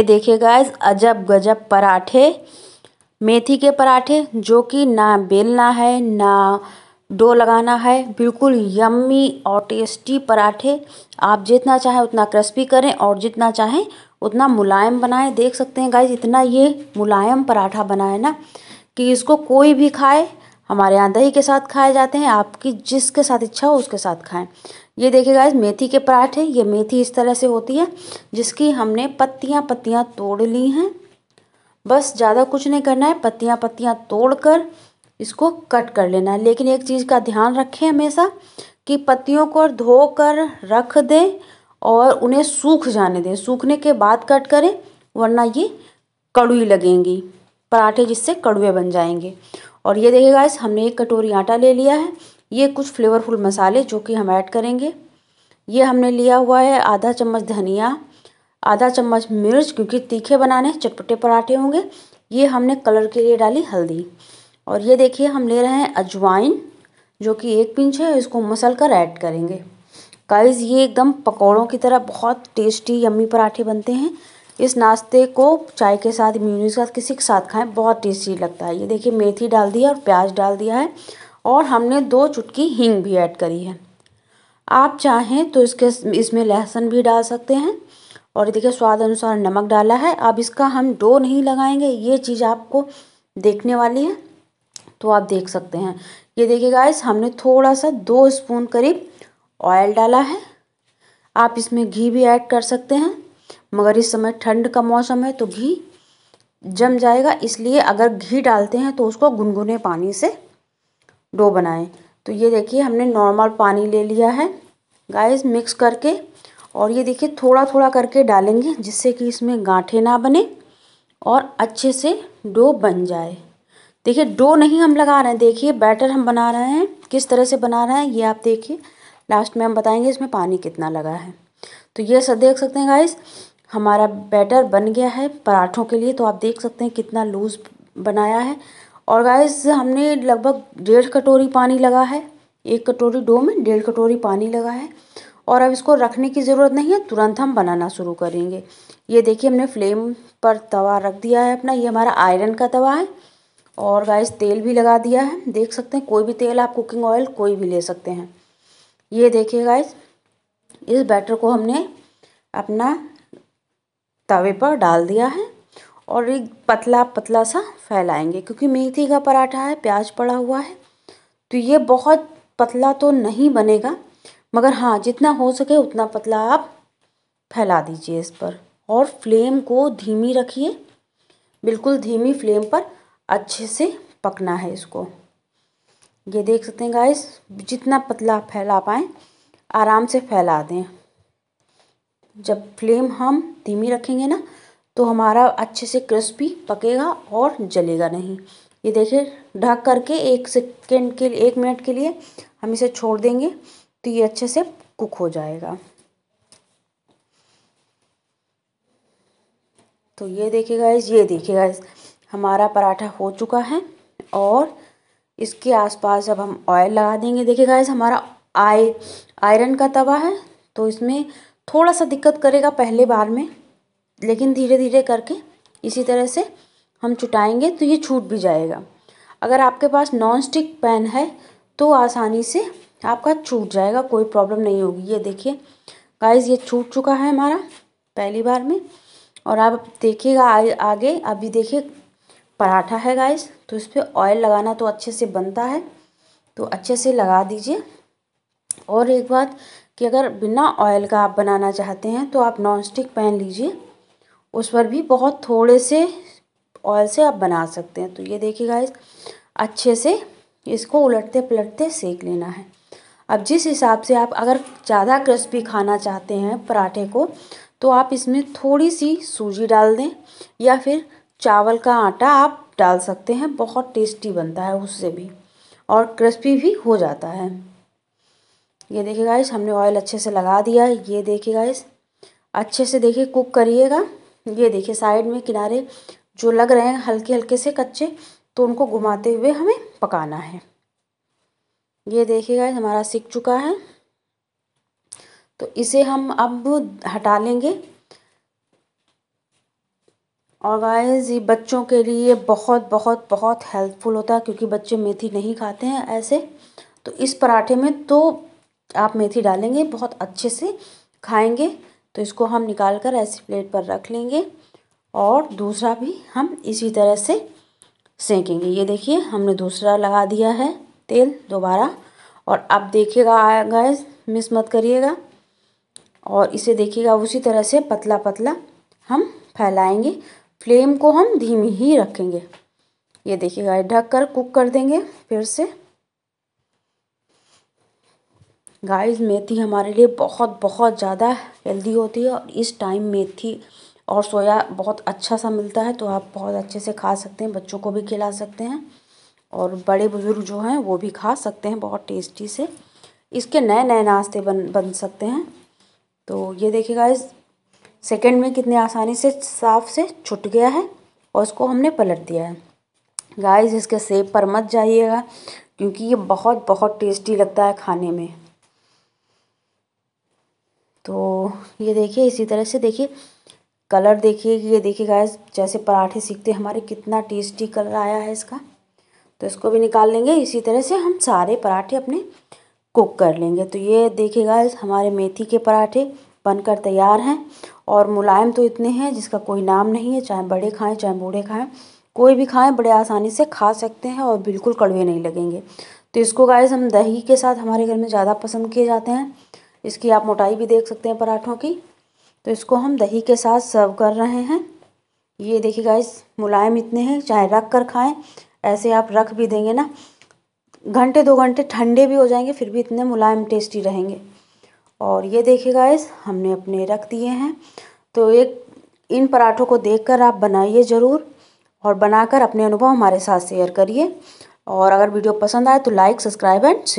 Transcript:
ये देखिए गाइस अजब गजब पराठे मेथी के पराठे जो कि ना बेलना है ना डो लगाना है बिल्कुल यम्मी और टेस्टी पराठे आप जितना चाहें उतना क्रिस्पी करें और जितना चाहें उतना मुलायम बनाएं देख सकते हैं गाइस इतना ये मुलायम पराठा बनाए ना कि इसको कोई भी खाए हमारे यहाँ दही के साथ खाए जाते हैं आपकी जिसके साथ इच्छा हो उसके साथ खाएं ये देखिए इस मेथी के पराठे ये मेथी इस तरह से होती है जिसकी हमने पत्तियाँ पत्तियाँ तोड़ ली हैं बस ज़्यादा कुछ नहीं करना है पत्तियाँ पत्तियाँ तोड़ कर इसको कट कर लेना है लेकिन एक चीज़ का ध्यान रखें हमेशा कि पत्तियों को धोकर रख दें और उन्हें सूख जाने दें सूखने के बाद कट करें वरना ये कड़ुई लगेंगी पराठे जिससे कड़ुए बन जाएंगे और ये देखिए इस हमने एक कटोरी आटा ले लिया है ये कुछ फ्लेवरफुल मसाले जो कि हम ऐड करेंगे ये हमने लिया हुआ है आधा चम्मच धनिया आधा चम्मच मिर्च क्योंकि तीखे बनाने चटपटे पराठे होंगे ये हमने कलर के लिए डाली हल्दी और ये देखिए हम ले रहे हैं अजवाइन जो कि एक पिंच है इसको मसल कर ऐड करेंगे काइज़ ये एकदम पकौड़ों की तरह बहुत टेस्टी यम्मी पराठे बनते हैं इस नाश्ते को चाय के साथ म्यूनी के साथ किसी के साथ खाएं बहुत टेस्टी लगता है ये देखिए मेथी डाल दिया और प्याज डाल दिया है और हमने दो चुटकी हींग भी ऐड करी है आप चाहें तो इसके इसमें लहसुन भी डाल सकते हैं और देखिए स्वाद अनुसार नमक डाला है अब इसका हम डो नहीं लगाएंगे ये चीज़ आपको देखने वाली है तो आप देख सकते हैं ये देखिए गाइस हमने थोड़ा सा दो स्पून करीब ऑयल डाला है आप इसमें घी भी ऐड कर सकते हैं मगर इस समय ठंड का मौसम है तो घी जम जाएगा इसलिए अगर घी डालते हैं तो उसको गुनगुने पानी से डो बनाएं तो ये देखिए हमने नॉर्मल पानी ले लिया है गाइस मिक्स करके और ये देखिए थोड़ा थोड़ा करके डालेंगे जिससे कि इसमें गांठे ना बने और अच्छे से डो बन जाए देखिए डो नहीं हम लगा रहे हैं देखिए बैटर हम बना रहे हैं किस तरह से बना रहे हैं ये आप देखिए लास्ट में हम बताएंगे इसमें पानी कितना लगा है तो ये सब देख सकते हैं गाइस हमारा बैटर बन गया है पराठों के लिए तो आप देख सकते हैं कितना लूज़ बनाया है और गाइस हमने लगभग डेढ़ कटोरी पानी लगा है एक कटोरी डो में डेढ़ कटोरी पानी लगा है और अब इसको रखने की ज़रूरत नहीं है तुरंत हम बनाना शुरू करेंगे ये देखिए हमने फ्लेम पर तवा रख दिया है अपना ये हमारा आयरन का तवा है और गाइस तेल भी लगा दिया है देख सकते हैं कोई भी तेल आप कुकिंग ऑयल कोई भी ले सकते हैं ये देखिए गाइस इस बैटर को हमने अपना तवे पर डाल दिया है और एक पतला पतला सा फैलाएंगे क्योंकि मेथी का पराठा है प्याज पड़ा हुआ है तो ये बहुत पतला तो नहीं बनेगा मगर हाँ जितना हो सके उतना पतला आप फैला दीजिए इस पर और फ्लेम को धीमी रखिए बिल्कुल धीमी फ्लेम पर अच्छे से पकना है इसको ये देख सकते हैं गाइस जितना पतला फैला पाएँ आराम से फैला दें जब फ्लेम हम धीमी रखेंगे ना तो हमारा अच्छे से क्रिस्पी पकेगा और जलेगा नहीं ये देखिए ढक करके एक सेकेंड के लिए एक मिनट के लिए हम इसे छोड़ देंगे तो ये अच्छे से कुक हो जाएगा तो ये देखिए गाइज ये देखिए गाइज हमारा पराठा हो चुका है और इसके आसपास अब हम ऑयल लगा देंगे देखिए गाइज हमारा आय आयरन का तवा है तो इसमें थोड़ा सा दिक्कत करेगा पहले बार में लेकिन धीरे धीरे करके इसी तरह से हम चुटाएंगे तो ये छूट भी जाएगा अगर आपके पास नॉन स्टिक पैन है तो आसानी से आपका छूट जाएगा कोई प्रॉब्लम नहीं होगी ये देखिए गाइस ये छूट चुका है हमारा पहली बार में और आप देखिएगा आगे अभी देखिए पराठा है गाइस तो इस पर ऑयल लगाना तो अच्छे से बनता है तो अच्छे से लगा दीजिए और एक बात कि अगर बिना ऑयल का आप बनाना चाहते हैं तो आप नॉन स्टिक पैन लीजिए उस पर भी बहुत थोड़े से ऑयल से आप बना सकते हैं तो ये देखिए गाइस अच्छे से इसको उलटते पलटते सेक लेना है अब जिस हिसाब से आप अगर ज़्यादा क्रिस्पी खाना चाहते हैं पराठे को तो आप इसमें थोड़ी सी सूजी डाल दें या फिर चावल का आटा आप डाल सकते हैं बहुत टेस्टी बनता है उससे भी और क्रिस्पी भी हो जाता है ये देखिए गाइस हमने ऑयल अच्छे से लगा दिया है ये देखिए गाइस अच्छे से देखिए कुक करिएगा ये देखिए साइड में किनारे जो लग रहे हैं हल्के हल्के से कच्चे तो उनको घुमाते हुए हमें पकाना है ये देखिएगा हमारा सीख चुका है तो इसे हम अब हटा लेंगे और गायज ये बच्चों के लिए बहुत बहुत बहुत हेल्पफुल होता है क्योंकि बच्चे मेथी नहीं खाते हैं ऐसे तो इस पराठे में तो आप मेथी डालेंगे बहुत अच्छे से खाएंगे तो इसको हम निकाल कर ऐसी प्लेट पर रख लेंगे और दूसरा भी हम इसी तरह से सेकेंगे ये देखिए हमने दूसरा लगा दिया है तेल दोबारा और अब देखिएगा गैस मिस मत करिएगा और इसे देखिएगा उसी तरह से पतला पतला हम फैलाएंगे फ्लेम को हम धीमी ही रखेंगे ये देखिएगा ढक कर कुक कर देंगे फिर से गाइस मेथी हमारे लिए बहुत बहुत ज़्यादा हेल्दी होती है और इस टाइम मेथी और सोया बहुत अच्छा सा मिलता है तो आप बहुत अच्छे से खा सकते हैं बच्चों को भी खिला सकते हैं और बड़े बुज़ुर्ग जो हैं वो भी खा सकते हैं बहुत टेस्टी से इसके नए नए नाश्ते बन बन सकते हैं तो ये देखिए गाइस सेकंड में कितने आसानी से साफ से छुट गया है और इसको हमने पलट दिया है गाइस इसके सेब पर मत जाइएगा क्योंकि ये बहुत बहुत टेस्टी लगता है खाने में तो ये देखिए इसी तरह से देखिए कलर देखिए ये देखिए गैस जैसे पराठे सीखते हमारे कितना टेस्टी कलर आया है इसका तो इसको भी निकाल लेंगे इसी तरह से हम सारे पराठे अपने कुक कर लेंगे तो ये देखिए गैस हमारे मेथी के पराठे बनकर तैयार हैं और मुलायम तो इतने हैं जिसका कोई नाम नहीं है चाहे बड़े खाएँ चाहे बूढ़े खाएँ कोई भी खाएँ बड़े आसानी से खा सकते हैं और बिल्कुल कड़वे नहीं लगेंगे तो इसको गाइस हम दही के साथ हमारे घर में ज़्यादा पसंद किए जाते हैं इसकी आप मोटाई भी देख सकते हैं पराठों की तो इसको हम दही के साथ सर्व कर रहे हैं ये देखिए गाइस मुलायम इतने हैं चाहे रख कर खाएं ऐसे आप रख भी देंगे ना घंटे दो घंटे ठंडे भी हो जाएंगे फिर भी इतने मुलायम टेस्टी रहेंगे और ये देखिए गाइस हमने अपने रख दिए हैं तो एक इन पराठों को देखकर आप बनाइए ज़रूर और बनाकर अपने अनुभव हमारे साथ शेयर करिए और अगर वीडियो पसंद आए तो लाइक सब्सक्राइब एंड